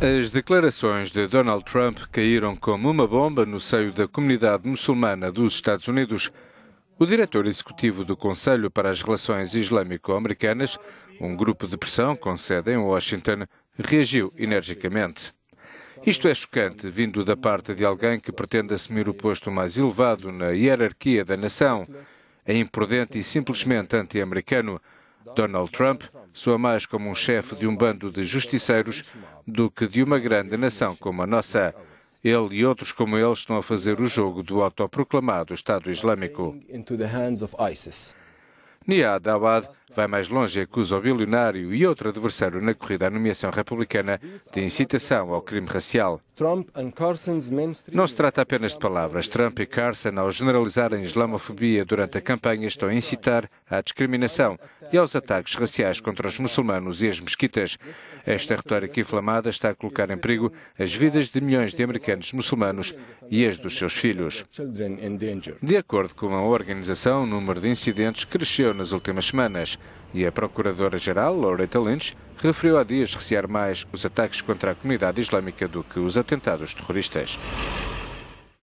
As declarações de Donald Trump caíram como uma bomba no seio da comunidade muçulmana dos Estados Unidos. O diretor executivo do Conselho para as Relações Islâmico-Americanas, um grupo de pressão com sede em Washington, reagiu energicamente. Isto é chocante, vindo da parte de alguém que pretende assumir o posto mais elevado na hierarquia da nação. É imprudente e simplesmente anti-americano. Donald Trump soa mais como um chefe de um bando de justiceiros do que de uma grande nação como a nossa. Ele e outros como ele estão a fazer o jogo do autoproclamado Estado Islâmico. Niad Awad vai mais longe e acusa o bilionário e outro adversário na corrida à nomeação republicana de incitação ao crime racial. Não se trata apenas de palavras. Trump e Carson, ao generalizarem islamofobia durante a campanha, estão a incitar à discriminação, e aos ataques raciais contra os muçulmanos e as mesquitas. Esta retórica inflamada está a colocar em perigo as vidas de milhões de americanos muçulmanos e as dos seus filhos. De acordo com a organização, o número de incidentes cresceu nas últimas semanas e a Procuradora-Geral, Loretta Lynch, referiu há dias recear mais os ataques contra a comunidade islâmica do que os atentados terroristas.